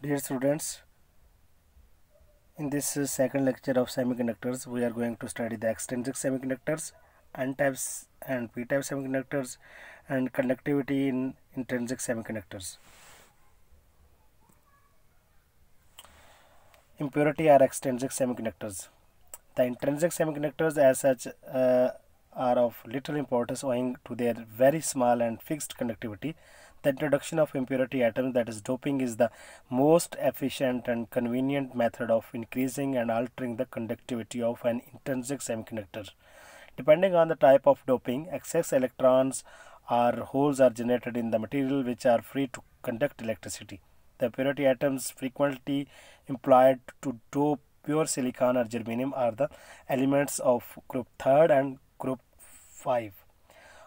Dear students, in this uh, second lecture of semiconductors, we are going to study the extrinsic semiconductors, n-types and p-type semiconductors and conductivity in intrinsic semiconductors. Impurity are extrinsic semiconductors. The intrinsic semiconductors as such uh, are of little importance owing to their very small and fixed conductivity the introduction of impurity atoms, that is doping, is the most efficient and convenient method of increasing and altering the conductivity of an intrinsic semiconductor. Depending on the type of doping, excess electrons or holes are generated in the material which are free to conduct electricity. The purity atoms frequently employed to dope pure silicon or germanium are the elements of group 3 and group 5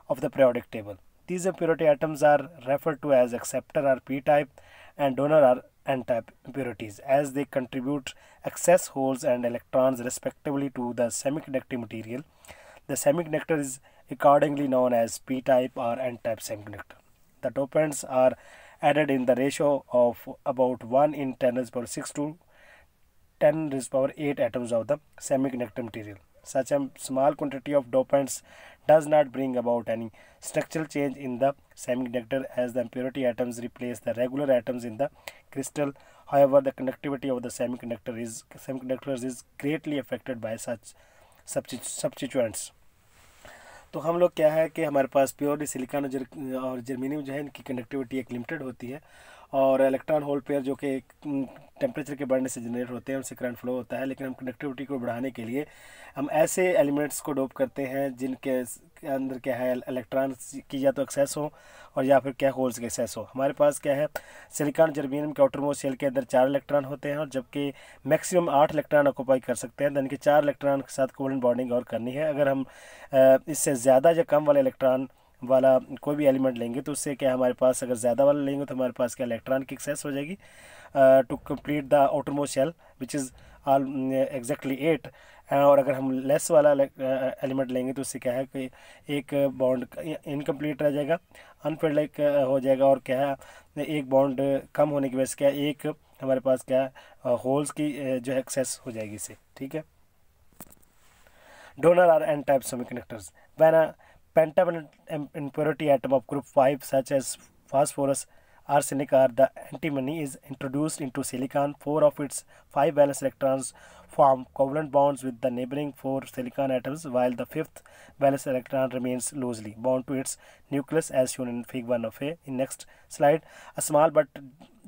of the periodic table. These impurity atoms are referred to as acceptor or p-type and donor or n-type impurities as they contribute excess holes and electrons respectively to the semiconductor material. The semiconductor is accordingly known as p-type or n-type semiconductor. The dopants are added in the ratio of about 1 in 10 raised power 6 to 10 raised power 8 atoms of the semiconductor material. Such a small quantity of dopants does not bring about any structural change in the semiconductor as the impurity atoms replace the regular atoms in the crystal. However, the conductivity of the semiconductor is semiconductors is greatly affected by such substituents. तो हम लोग क्या है कि हमारे पास purely silicon और germanium जो है इनकी कंडक्टिविटी एक लिमिटेड होती है और इलेक्ट्रॉन होल पेयर जो कि टेम्परेचर के बढ़ने से जनरेट होते हैं उनसे करंट फ्लो होता है लेकिन हम कंडक्टिविटी को बढ़ाने के लिए हम ऐसे एलिमेंट्स को डोप करते हैं जिनके अंदर क्या है इलेक्ट्रॉन की या तो एक्सेस हो और या फिर क्या होल्स के एक्सेस हो हमारे पास क्या है सिलिकॉन जर्मीनियम के आउटरमोस्ट सेल के अंदर चार इलेक्ट्रॉन होते हैं और जबकि मैक्सिमम आठ इलेक्ट्रॉन ऑक्यूपाई कर सकते हैं यानी कि चार इलेक्ट्रॉन के साथ कोवलेंट बॉन्डिंग और करनी है अगर हम इससे ज़्यादा या कम वाले इलेक्ट्रॉन वाला कोई भी एलिमेंट लेंगे तो उससे क्या हमारे पास अगर ज़्यादा वाला लेंगे तो हमारे पास क्या इलेक्ट्रॉन की एक्सेस हो जाएगी to complete the outer shell which is all exactly eight और अगर हम लेस वाला एलिमेंट लेंगे तो उससे क्या है कि एक बॉन्ड इनकम्प्लीट रह जाएगा अनफेड लाइक हो जाएगा और क्या है एक बॉन्ड कम होने की वजह से क्या एक हमारे पास क्या होल्स की जो है एक्सेस हो जाएगी इसे ठीक है donor are N of connectors वैन Pentavalent impurity atom of group 5 such as phosphorus, arsenic or the antimony is introduced into silicon. Four of its five valence electrons form covalent bonds with the neighboring four silicon atoms while the fifth valence electron remains loosely bound to its nucleus as shown in fig 1 of A. In next slide, a small but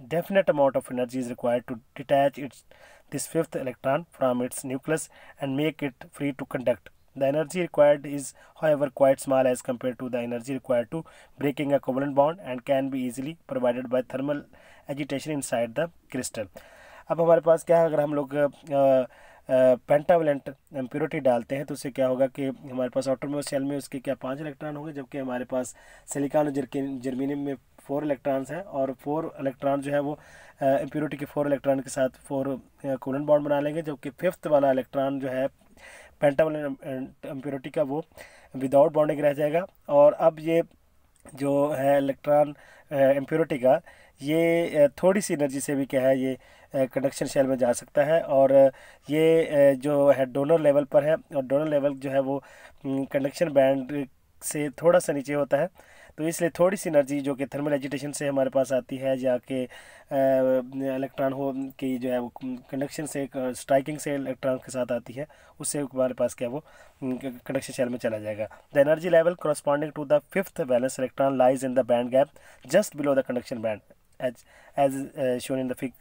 definite amount of energy is required to detach its, this fifth electron from its nucleus and make it free to conduct. The energy required is however quite small as compared to the energy required to breaking a covalent bond and can be easily provided by thermal agitation inside the crystal. अब हमारे पास क्या है अगर हम लोग pentavalent purity डालते हैं तो उससे क्या होगा कि हमारे पास ऑटोमोस्ट सेल में उसके क्या पाँच इलेक्ट्रॉन होंगे जबकि हमारे पास सिलिकॉन और जर्मीनियम में फोर इलेक्ट्रॉन्स हैं और फोर इलेक्ट्रॉन जो है वो इम्प्योरिटी के फोर इलेक्ट्रॉन के साथ फोर कोलन बॉन्ड बना लेंगे जबकि फिफ्थ वाला इलेक्ट्रॉन जो है वाले इम्प्योरिटी का वो विदाउट बॉन्डिंग रह जाएगा और अब ये जो है इलेक्ट्रॉन इम्प्योरिटी eh, का ये eh, थोड़ी सी एनर्जी से भी क्या है ये कंडक्शन eh, शेल में जा सकता है और ये जो है डोनर लेवल पर है और डोनर लेवल जो है वो कंडक्शन mm, बैंड से थोड़ा सा नीचे होता है तो इसलिए थोड़ी सी एनर्जी जो कि थर्मल एजिटेशन से हमारे पास आती है या कि इलेक्ट्रॉन हो की जो है वो कंडक्शन से स्ट्राइकिंग से इलेक्ट्रॉन के साथ आती है उससे हमारे पास क्या वो कंडक्शन शेल में चला जाएगा the energy level corresponding to the fifth valence electron lies in the band gap just below the conduction band edge as shown in the fig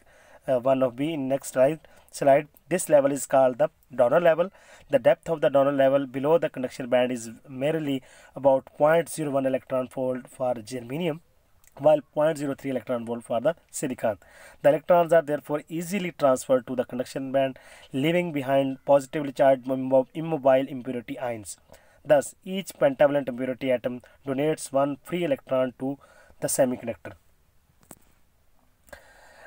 uh, 1 of b in next slide slide this level is called the donor level the depth of the donor level below the conduction band is merely about 0.01 electron volt for germanium while 0.03 electron volt for the silicon. The electrons are therefore easily transferred to the conduction band, leaving behind positively charged immobile impurity ions. Thus, each pentavalent impurity atom donates one free electron to the semiconductor.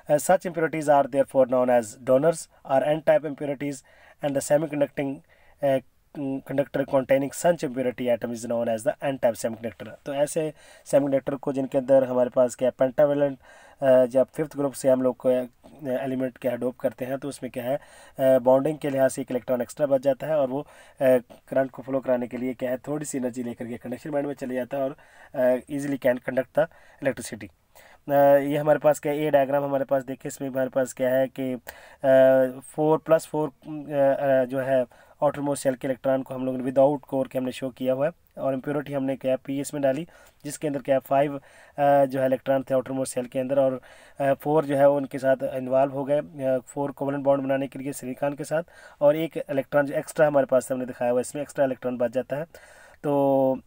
As uh, such impurities are therefore known as donors or n-type impurities and the semiconducting uh, conductor containing such impurity atom is known as the N type conductor तो ऐसे conductor को जिनके अंदर हमारे पास क्या है pentavalent uh, जब फिफ्थ ग्रुप से हम लोग को एलिमेंट uh, क्या है डोप करते हैं तो उसमें क्या है बाउंडिंग के लिहाज से एक इलेक्ट्रॉन एक्स्ट्रा बच जाता है और वो करंट को फ्लो कराने के लिए क्या है थोड़ी सी एनर्जी लेकर के कंडक्शन बैंड में चले जाता है और easily can conduct the electricity ये हमारे पास क्या है ए डायग्राम हमारे पास देखिए इसमें हमारे पास क्या है कि फोर प्लस फोर जो है आउटर मोस्ट सेल के इलेक्ट्रॉन को हम लोगों ने विदाउट कोर के हमने शो किया हुआ है और इम्प्योरिटी हमने क्या पी एस में डाली जिसके अंदर क्या फाइव जो है इलेक्ट्रॉन थे आउटर मोस्ट सेल के अंदर और फोर जो है उनके साथ इन्वॉल्व हो गए फोर कोवलन बॉन्ड बनाने के लिए सिलिकॉन के साथ और एक इलेक्ट्रॉन जो एक्स्ट्रा हमारे पास हमने दिखाया हुआ है इसमें एक्स्ट्रा इलेक्ट्रॉन बच जाता है तो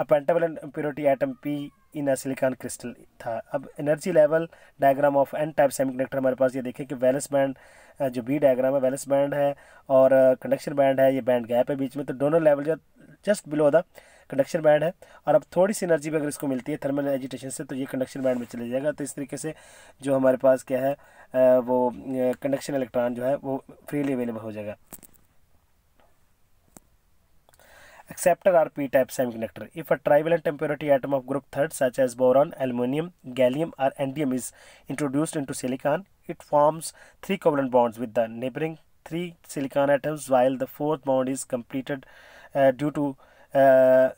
अब pentavalent impurity atom P in a silicon crystal था अब energy level diagram of N type semiconductor हमारे पास ये देखें कि वैलेंस बैंड जो बी डायग्राम है वैलेंस बैंड है और कंडक्शन बैंड है ये बैंड गैप है बीच में तो डोनर लेवल जो just below the conduction band है और अब थोड़ी सी एनर्जी भी अगर इसको मिलती है थर्मल एजिटेशन से तो ये कंडक्शन बैंड में चले जाएगा तो इस तरीके से जो हमारे पास क्या है वो कंडक्शन इलेक्ट्रॉन जो है वो फ्रीली अवेलेबल हो जाएगा acceptor RP p-type semiconductor. If a trivalent impurity atom of group third such as boron, aluminium, gallium or indium is introduced into silicon, it forms three covalent bonds with the neighboring three silicon atoms while the fourth bond is completed uh, due to uh, uh,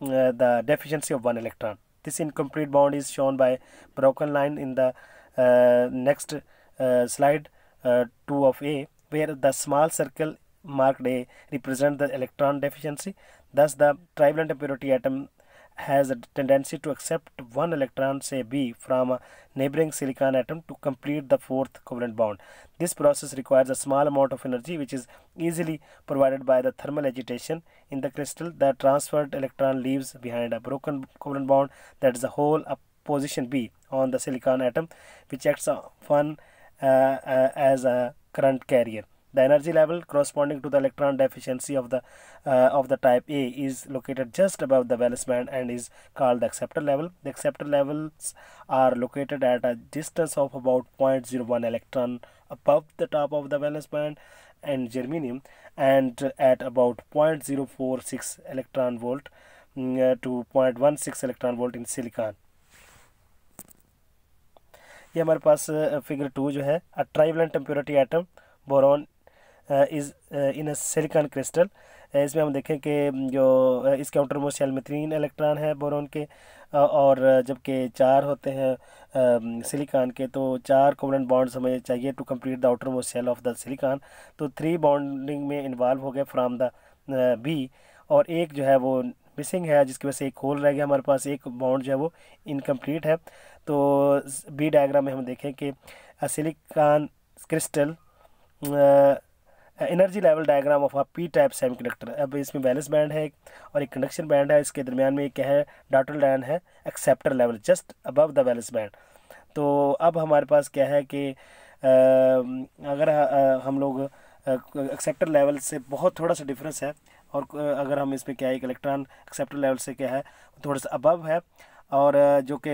the deficiency of one electron. This incomplete bond is shown by broken line in the uh, next uh, slide uh, 2 of A where the small circle marked A represent the electron deficiency. Thus, the trivalent impurity atom has a tendency to accept one electron, say B, from a neighboring silicon atom to complete the fourth covalent bond. This process requires a small amount of energy which is easily provided by the thermal agitation in the crystal. The transferred electron leaves behind a broken covalent bond that is a hole up position B on the silicon atom which acts on uh, uh, as a current carrier. The energy level corresponding to the electron deficiency of the uh, of the type A is located just above the valence band and is called the acceptor level. The acceptor levels are located at a distance of about 0.01 electron above the top of the valence band and germanium and at about 0.046 electron volt mm, uh, to 0.16 electron volt in silicon. ये हमारे पास figure uh, to जो है trivalent trivalent impurity atom boron is in silicon crystal इसमें हम देखें कि um, जो uh, इसके आउटर मोस्ट शेल में तीन इलेक्ट्रॉन है बोरोन के uh, और uh, जबकि चार होते हैं सिलिकॉन um, के तो चार कोवलेंट बॉन्ड्स हमें चाहिए to complete the outermost shell of the silicon तो थ्री बॉन्डिंग में इन्वॉल्व हो गए फ्राम द बी और एक जो है वो मिसिंग है जिसकी वजह से एक होल रह गया हमारे पास एक बॉन्ड जो है वो इनकम्प्लीट है तो बी डायग्राम में हम देखें कि silicon crystal energy level diagram of a P type semiconductor अब इसमें बैलेंस बैंड है और एक कंडक्शन बैंड है इसके दरमियान में एक क्या है डाटल लाइन है acceptor level just above the valence band तो अब हमारे पास क्या है कि अगर हम लोग एक्सेप्टर लेवल से बहुत थोड़ा सा डिफरेंस है और अगर हम इसमें क्या है एक इलेक्ट्रॉन एक्सेप्टर लेवल से क्या है थोड़ा सा अबव है और जो कि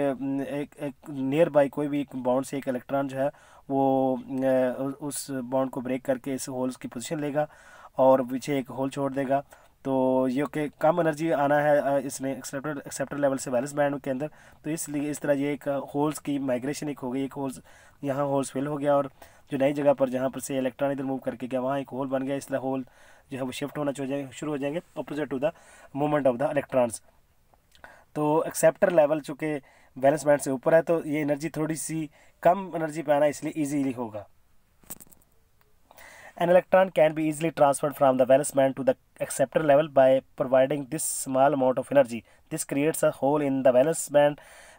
एक एक नियर बाई कोई भी एक बाउंड से एक इलेक्ट्रॉन जो है वो उस बाउंड को ब्रेक करके इस होल्स की पोजीशन लेगा और पीछे एक होल छोड़ देगा तो ये कि कम एनर्जी आना है इसने एक्सेप्टर एक्सेप्टर लेवल से वैलेंस बैंड के अंदर तो इसलिए इस तरह ये एक होल्स की माइग्रेशन एक हो गई एक होल्स यहाँ होल्स फिल हो गया और जो नई जगह पर जहाँ पर से इलेक्ट्रॉन इधर मूव करके गया वहाँ एक होल बन गया इसलिए होल जो है वो शिफ्ट होना शुरू हो जाएंगे opposite to the movement of the electrons तो एक्सेप्टर लेवल चूँकि बैलेंस बैंड से ऊपर है तो ये एनर्जी थोड़ी सी कम एनर्जी पे आना इसलिए ईजीली होगा an electron can be easily transfer from the valence band to the acceptor level by providing this small amount of energy this creates a hole in the valence band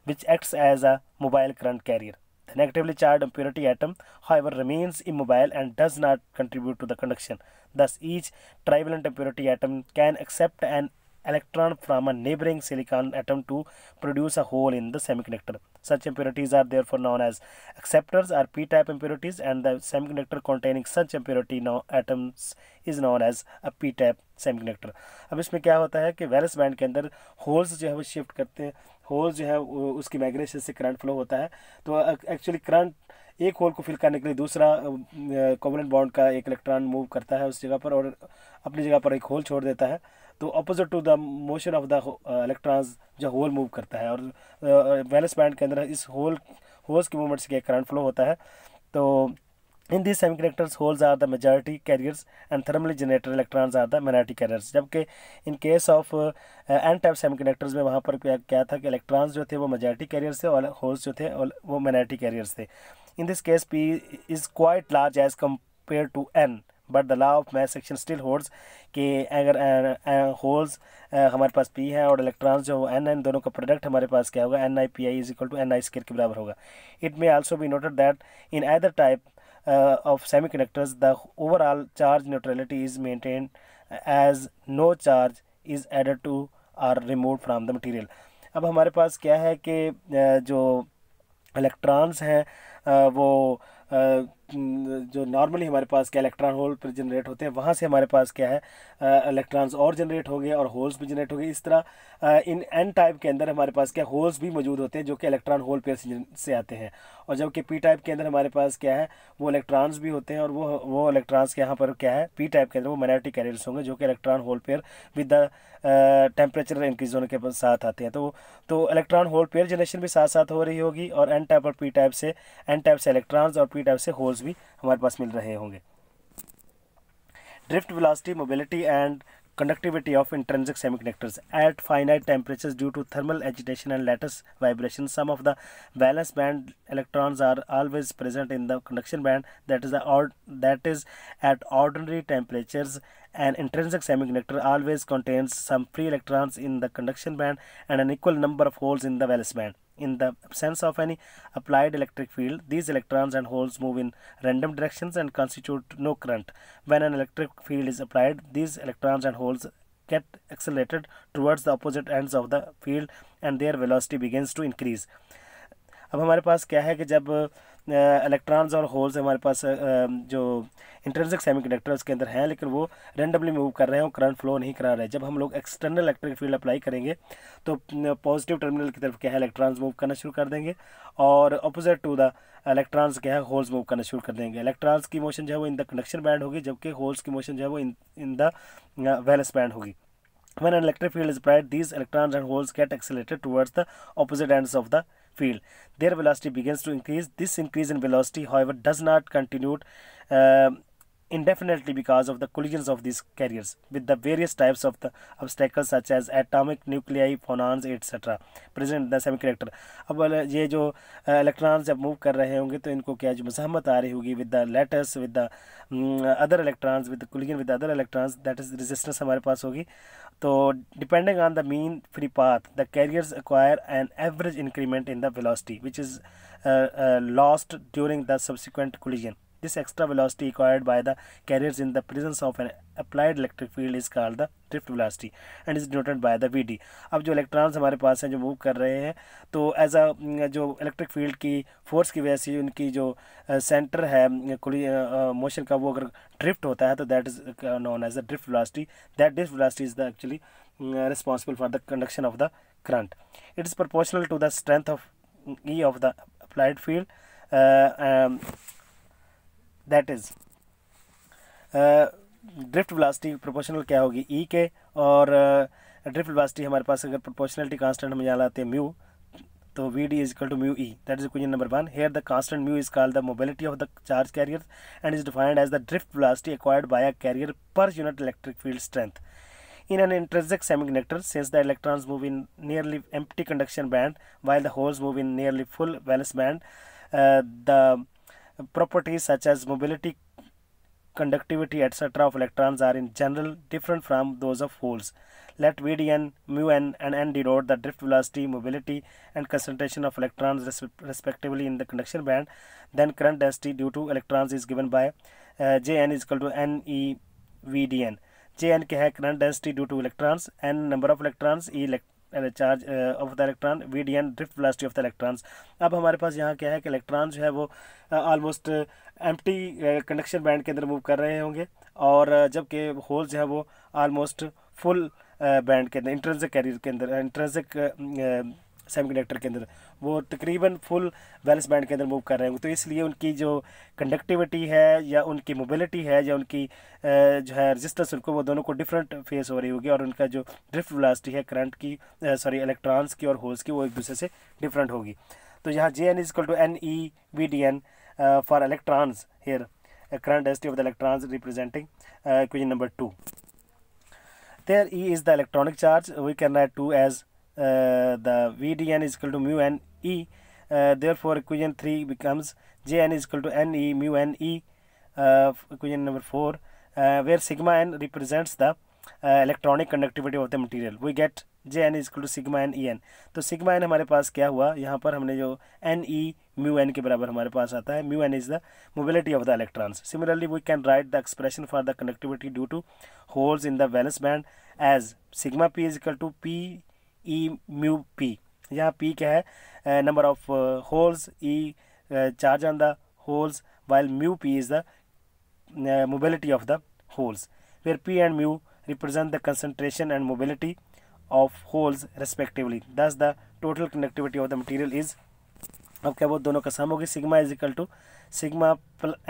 which acts as a mobile current carrier the negatively charge impurity atom however remains immobile and does not contribute to the conduction thus each trivalent impurity atom can accept an electron from a neighboring silicon atom to produce a hole in the semiconductor. Such impurities are therefore known as acceptors or p-type impurities and the semiconductor containing such impurity no atoms is known as a p-type semiconductor. अब इसमें क्या होता है कि valence band के अंदर holes जो है वो shift करते हैं होल्स जो है उसकी माइग्रेशन से करंट फ्लो होता है तो एक्चुअली करंट एक होल को फिल करने के लिए दूसरा कोवलेंट बॉन्ड का एक इलेक्ट्रॉन मूव करता है उस जगह पर और अपनी जगह पर एक होल छोड़ देता है तो opposite to the motion of the electrons जो होल मूव करता है और वैलेंस बैंड के अंदर इस होल होल्स के मूवमेंट्स के करंट फ्लो होता है तो in this semiconductors holes are the majority carriers and thermally generator electrons are the minority carriers जबकि in case of N type semiconductors में वहाँ पर क्या था कि इलेक्ट्रॉन्स जो थे वो मेजॉरिटी कैरियर्स थे और होल्स जो थे वो माइनॉरिटी कैरियर्स थे In this case, P is quite large as compared to N. But the law of mass action still holds के अगर होल्स हमारे पास पी है और इलेक्ट्रॉन्स जो एन एन दोनों का प्रोडक्ट हमारे पास क्या होगा N I P I is equal to N I square के बराबर होगा it may also be noted that in other type of semiconductors the overall charge neutrality is maintain as no charge is added to or remove from the material अब हमारे पास क्या है कि जो इलेक्ट्रॉन्स हैं वो जो नॉर्मली हमारे पास क्या इलेक्ट्रॉन होल पर जनरेट होते हैं वहाँ से हमारे पास क्या है इलेक्ट्रॉन्स और जनरेट हो गए और होल्स भी जनरेट हो गए इस तरह इन एन टाइप के अंदर हमारे पास क्या होल्स भी मौजूद होते हैं जो कि इलेक्ट्रॉन होल पेयर से आते हैं और जबकि पी टाइप के अंदर हमारे पास क्या है वो इलेक्ट्रॉन्स भी होते हैं और वो वो इलेक्ट्रॉन्स के यहाँ पर क्या है पी टाइप के अंदर वो माइनॉरिटी कैरियर्स होंगे जो कि electron hole pair with the temperature increase होने के साथ आते हैं तो तो इलेक्ट्रॉन होल पेयर जनरेशन भी साथ साथ हो रही होगी और एन टाइप और पी टाइप से एन टाइप से इलेक्ट्रॉन्स और पी टाइप से होल्स वेरिएबल्स भी हमारे पास मिल रहे होंगे drift velocity mobility and conductivity of intrinsic semiconductors at finite temperatures due to thermal agitation and lattice vibration some of the valence band electrons are always present in the conduction band that is that is at ordinary temperature and intrinsic semiconductor always contains some free electrons in the conduction band and an equal number of holes in the valence band In the absence of any applied electric field, these electrons and holes move in random directions and constitute no current. When an electric field is applied, these electrons and holes get accelerated towards the opposite ends of the field and their velocity begins to increase. अब हमारे पास क्या है कि जब electrons और holes हमारे पास जो इंटरेंसिक सेमी कंडक्टर उसके अंदर हैं लेकिन वो रेंडमली मूव कर रहे हैं और करंट फ्लो नहीं करा रहे जब हम लोग एक्सटर्नल इलेक्ट्रिक फील्ड अप्लाई करेंगे तो पॉजिटिव टर्मिनल की तरफ क्या है इलेक्ट्रॉन्स मूव करना शुरू कर देंगे और अपोजिट टू द इलेक्ट्रॉन्स क्या है होल्स मूव करना शुरू कर देंगे इलेक्ट्रॉन्स की मोशन जो है वो इन द कंडक्शन बैंड होगी जबकि होल्स की मोशन जो है वो इन द वैलेंस बैंड होगी when an electric field is applied these electrons and holes get accelerated towards the opposite end of the field their velocity begins to increase this increase in velocity however does not continue uh, indefinitely because of the collisions of these carriers with the various types of the obstacles such as atomic nuclei phonons etc present in the semiconductor अब ये जो electron जब move कर रहे होंगे तो इनको क्या जो मजहमत आ रही होगी with the lattice other electrons with the collision with the other electrons that is resistance हमारे पास होगी तो depending on the mean free path the carriers acquire an average increment in the velocity which is uh, uh, lost during the subsequent collision This extra velocity acquired by the carriers in the presence of an applied electric field is called the drift velocity and is denoted by the V अब जो electrons हमारे पास हैं जो move कर रहे हैं तो as a जो इलेक्ट्रिक फील्ड की फोर्स की वजह से उनकी जो सेंटर है मोशन का वो अगर ड्रिफ्ट होता है तो that is known as a drift velocity that drift velocity is the actually responsible for the conduction of the current. It is proportional to the strength of E of the applied field. Uh, um, that is drift velocity proportional क्या होगी ई e के और drift uh, velocity हमारे पास अगर proportionality constant हम यहाँ लाते हैं mu तो V D is equal to mu E that is equation number one here the constant mu is called the mobility of the charge carrier and is defined as the drift velocity acquired by a carrier per unit electric field strength in an intrinsic semiconductor since the electrons move in nearly empty conduction band while the holes move in nearly full valence band the properties such as mobility, conductivity, etc. of electrons are in general different from those of holes. Let Vdn, mu n, and n denote the drift velocity, mobility and concentration of electrons res respectively in the conduction band. Then current density due to electrons is given by uh, Jn is equal to vdn. Jn क्या current density due to electrons, n number of electrons, e elect charge of the electron V D N drift velocity of the electrons अब हमारे पास यहाँ क्या है कि electron जो है वो almost empty conduction band के अंदर मूव कर रहे होंगे और uh, जबकि होल्स जो है वो ऑलमोस्ट फुल बैंड के अंदर इंट्रेंसिक कैरियर के अंदर इंट्रेंसिक सेमीकंडक्टर के अंदर वो तकरीबन फुल वेल्स बैंड के अंदर मूव कर रहे होंगे तो इसलिए उनकी जो कंडक्टिविटी है या उनकी मोबिलिटी है या उनकी जो है रजिस्टेंस उनको वो दोनों को डिफरेंट फेस हो रही होगी और उनका जो ड्रिफ्ट वेलोसिटी है करंट की सॉरी इलेक्ट्रॉन्स की और होल्स की वो एक दूसरे से डिफरेंट होगी तो यहाँ J N equal to N E V D N for electrons here current density of the electrons representing equation number two there E is the electronic charge we can write to as Uh, the Vdn is equal to mu n e. Uh, therefore, equation 3 becomes Jn is equal to n e mu n e. Uh, equation number 4 where sigma n represents the electronic conductivity of the material we get J N is to sigma N E N तो sigma N हमारे पास क्या हुआ यहाँ पर हमने जो N E mu N के बराबर हमारे पास आता है mu N is the mobility of the electrons similarly we can write the expression for the conductivity due to holes in the valence band as sigma P is equal to P E mu P यहाँ P क्या है number of holes E charge on the holes while mu P is the mobility of the holes फिर P and mu represent the concentration and mobility of holes respectively thus the total conductivity of the material is अब क्या वो दोनों का sum होगी sigma is equal to sigma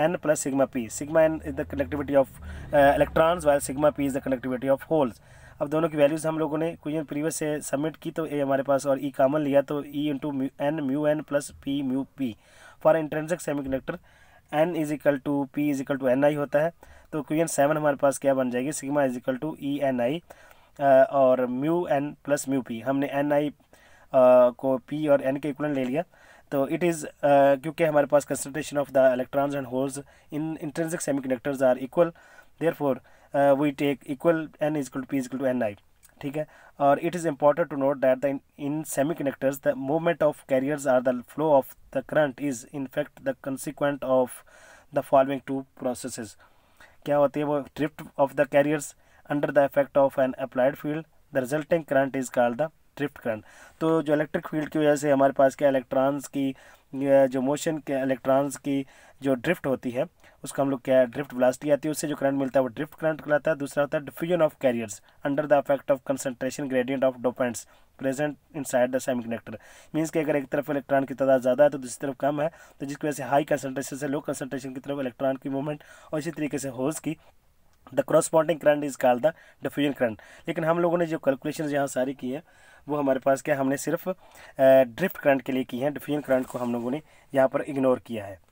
N plus sigma P sigma N is the conductivity of electrons while sigma P is the conductivity of holes अब दोनों की values हम लोगों ने क्वेश्चन प्रीवियस से सबमिट की तो ए हमारे पास और ई e कामन लिया तो E into N mu N plus P mu P for intrinsic semiconductor N is equal to P is equal to N I होता है तो क्वेश्चन सेवन हमारे पास क्या बन जाएगी sigma is equal to E N I और mu N plus mu P हमने एन आई को पी और एन के इक्वलन ले लिया तो इट इज़ क्योंकि हमारे पास concentration of the electrons and holes in intrinsic semiconductors are equal therefore we take equal N is equal to P is equal to N I ठीक है और it is important to note that the in semiconductors the movement of carriers or the flow of the current is in fact the consequent of the following two process क्या होती है वो drift of the carriers under the effect of an applied field the resulting current is called the drift current तो जो electric field की वजह से हमारे पास क्या इलेक्ट्रॉन्स की जो मोशन के इलेक्ट्रॉन्स की जो ड्रिफ्ट होती है उसका हम लोग क्या ड्रिफ्ट की आती है उससे जो करंट मिलता है वो ड्रिफ्ट करंट कहलाता है दूसरा होता है diffusion of carriers under the effect of concentration gradient of dopants present inside the semiconductor means कि अगर एक तरफ इलेक्ट्रॉन की तादाद ज़्यादा है तो दूसरी तरफ कम है तो जिसकी वजह से हाई कंसनट्रेशन से लो कंसनट्रेशन की तरफ इलेक्ट्रॉन की मूवमेंट और इसी तरीके से होल्स की the corresponding current is called the diffusion current लेकिन हम लोगों ने जो कैलकुलेशन यहाँ सारी की है वो हमारे पास क्या हमने सिर्फ ड्रिफ्ट करंट के लिए की है डिफ्यूजन करंट को हम लोगों ने यहाँ पर इग्नोर किया है